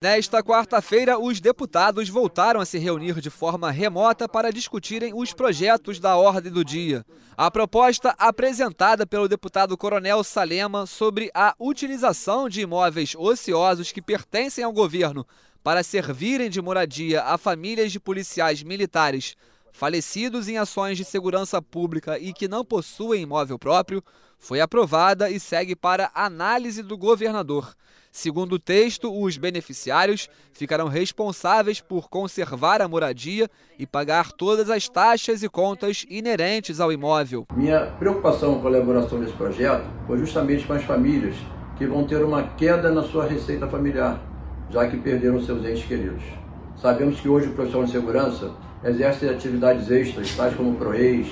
Nesta quarta-feira, os deputados voltaram a se reunir de forma remota para discutirem os projetos da ordem do dia. A proposta apresentada pelo deputado Coronel Salema sobre a utilização de imóveis ociosos que pertencem ao governo para servirem de moradia a famílias de policiais militares falecidos em ações de segurança pública e que não possuem imóvel próprio foi aprovada e segue para análise do governador. Segundo o texto, os beneficiários ficarão responsáveis por conservar a moradia e pagar todas as taxas e contas inerentes ao imóvel. Minha preocupação com a elaboração desse projeto foi justamente com as famílias que vão ter uma queda na sua receita familiar, já que perderam seus entes queridos. Sabemos que hoje o profissional de segurança exerce atividades extras, tais como PROEIS,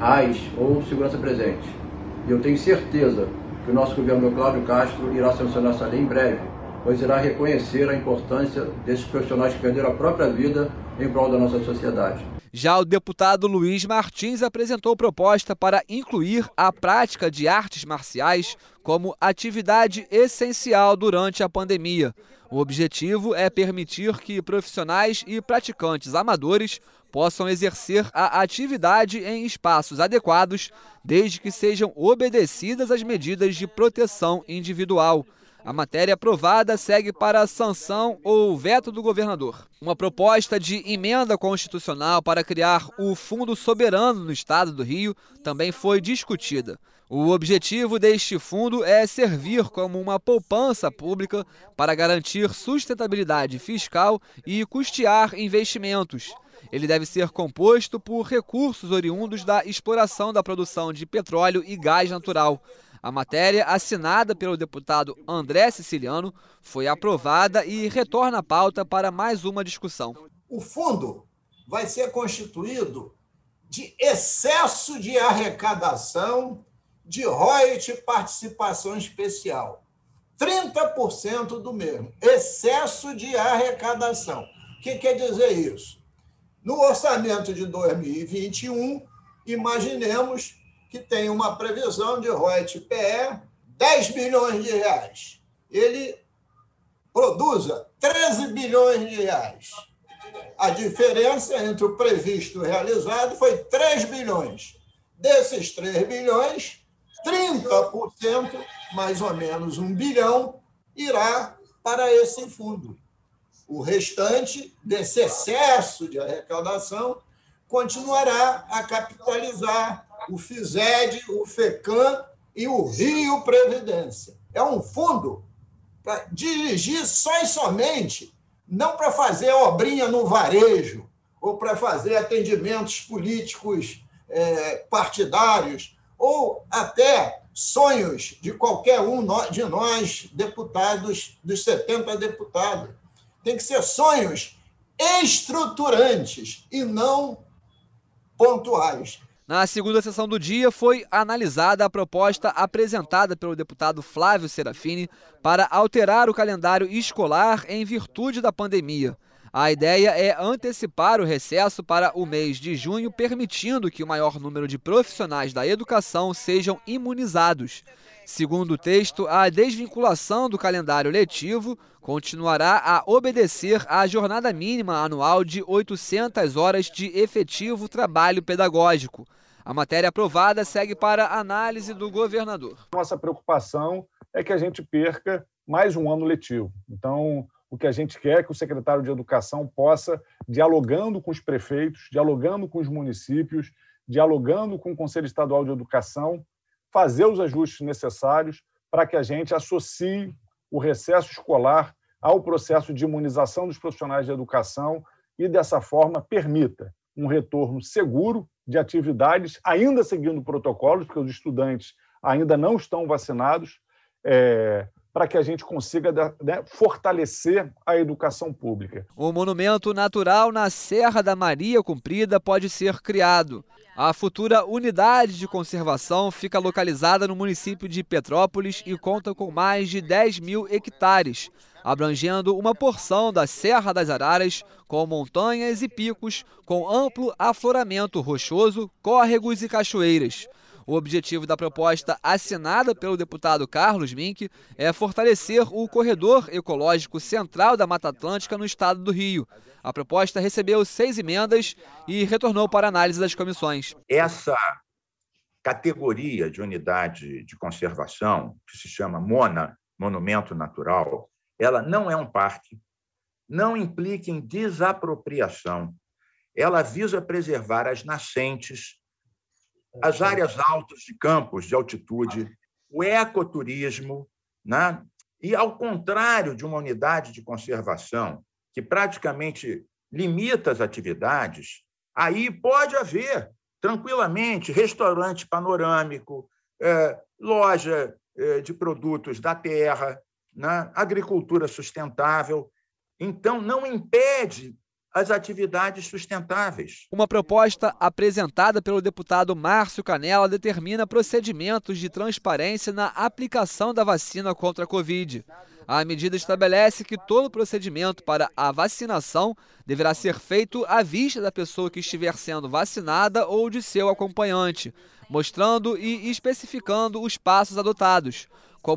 RAIS ou segurança presente. E eu tenho certeza que o nosso governo Cláudio Castro irá sancionar essa lei em breve, pois irá reconhecer a importância desses profissionais que perderam a própria vida em prol da nossa sociedade. Já o deputado Luiz Martins apresentou proposta para incluir a prática de artes marciais como atividade essencial durante a pandemia. O objetivo é permitir que profissionais e praticantes amadores possam exercer a atividade em espaços adequados, desde que sejam obedecidas as medidas de proteção individual. A matéria aprovada segue para a sanção ou veto do governador. Uma proposta de emenda constitucional para criar o Fundo Soberano no Estado do Rio também foi discutida. O objetivo deste fundo é servir como uma poupança pública para garantir sustentabilidade fiscal e custear investimentos. Ele deve ser composto por recursos oriundos da exploração da produção de petróleo e gás natural. A matéria, assinada pelo deputado André Siciliano, foi aprovada e retorna à pauta para mais uma discussão. O fundo vai ser constituído de excesso de arrecadação de royalties participação especial. 30% do mesmo, excesso de arrecadação. O que quer dizer isso? No orçamento de 2021, imaginemos que tem uma previsão de royalties PE 10 bilhões de reais. Ele produza 13 bilhões de reais. A diferença entre o previsto e o realizado foi 3 bilhões. Desses 3 bilhões, 30%, mais ou menos 1 bilhão, irá para esse fundo. O restante desse excesso de arrecadação continuará a capitalizar o FISED, o FECAM e o Rio Previdência. É um fundo para dirigir só e somente, não para fazer obrinha no varejo ou para fazer atendimentos políticos é, partidários ou até sonhos de qualquer um de nós, deputados, dos 70 deputados. Tem que ser sonhos estruturantes e não pontuais. Na segunda sessão do dia, foi analisada a proposta apresentada pelo deputado Flávio Serafini para alterar o calendário escolar em virtude da pandemia. A ideia é antecipar o recesso para o mês de junho, permitindo que o maior número de profissionais da educação sejam imunizados. Segundo o texto, a desvinculação do calendário letivo continuará a obedecer à jornada mínima anual de 800 horas de efetivo trabalho pedagógico. A matéria aprovada segue para análise do governador. Nossa preocupação é que a gente perca mais um ano letivo. Então, o que a gente quer é que o secretário de Educação possa, dialogando com os prefeitos, dialogando com os municípios, dialogando com o Conselho Estadual de Educação, fazer os ajustes necessários para que a gente associe o recesso escolar ao processo de imunização dos profissionais de educação e, dessa forma, permita um retorno seguro de atividades, ainda seguindo protocolos, porque os estudantes ainda não estão vacinados, é, para que a gente consiga né, fortalecer a educação pública. O monumento natural na Serra da Maria Cumprida pode ser criado. A futura unidade de conservação fica localizada no município de Petrópolis e conta com mais de 10 mil hectares, abrangendo uma porção da Serra das Araras, com montanhas e picos, com amplo afloramento rochoso, córregos e cachoeiras. O objetivo da proposta assinada pelo deputado Carlos Mink é fortalecer o corredor ecológico central da Mata Atlântica no estado do Rio. A proposta recebeu seis emendas e retornou para análise das comissões. Essa categoria de unidade de conservação, que se chama MONA, Monumento Natural, ela não é um parque, não implica em desapropriação. Ela visa preservar as nascentes as áreas altas de campos, de altitude, o ecoturismo, né? e ao contrário de uma unidade de conservação que praticamente limita as atividades, aí pode haver tranquilamente restaurante panorâmico, é, loja é, de produtos da terra, né? agricultura sustentável. Então, não impede as atividades sustentáveis. Uma proposta apresentada pelo deputado Márcio Canela determina procedimentos de transparência na aplicação da vacina contra a Covid. A medida estabelece que todo procedimento para a vacinação deverá ser feito à vista da pessoa que estiver sendo vacinada ou de seu acompanhante, mostrando e especificando os passos adotados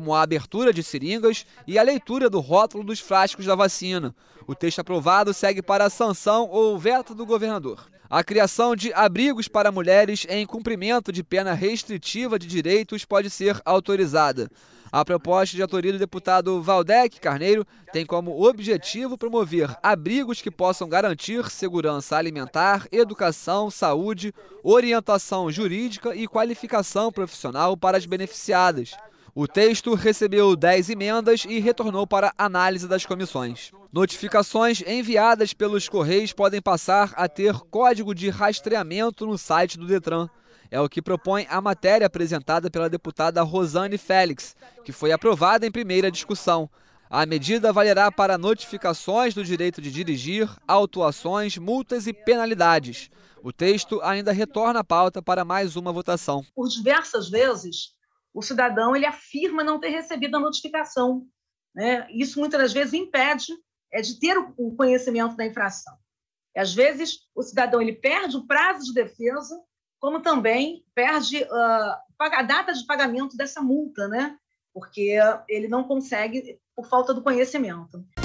como a abertura de seringas e a leitura do rótulo dos frascos da vacina. O texto aprovado segue para a sanção ou veto do governador. A criação de abrigos para mulheres em cumprimento de pena restritiva de direitos pode ser autorizada. A proposta de autoria do deputado Valdec Carneiro tem como objetivo promover abrigos que possam garantir segurança alimentar, educação, saúde, orientação jurídica e qualificação profissional para as beneficiadas. O texto recebeu 10 emendas e retornou para análise das comissões. Notificações enviadas pelos Correios podem passar a ter código de rastreamento no site do Detran. É o que propõe a matéria apresentada pela deputada Rosane Félix, que foi aprovada em primeira discussão. A medida valerá para notificações do direito de dirigir, autuações, multas e penalidades. O texto ainda retorna à pauta para mais uma votação. Por diversas vezes, o cidadão ele afirma não ter recebido a notificação. Né? Isso muitas das vezes impede é de ter o conhecimento da infração. E, às vezes o cidadão ele perde o prazo de defesa, como também perde uh, a data de pagamento dessa multa, né? Porque ah, ele não consegue por falta do conhecimento.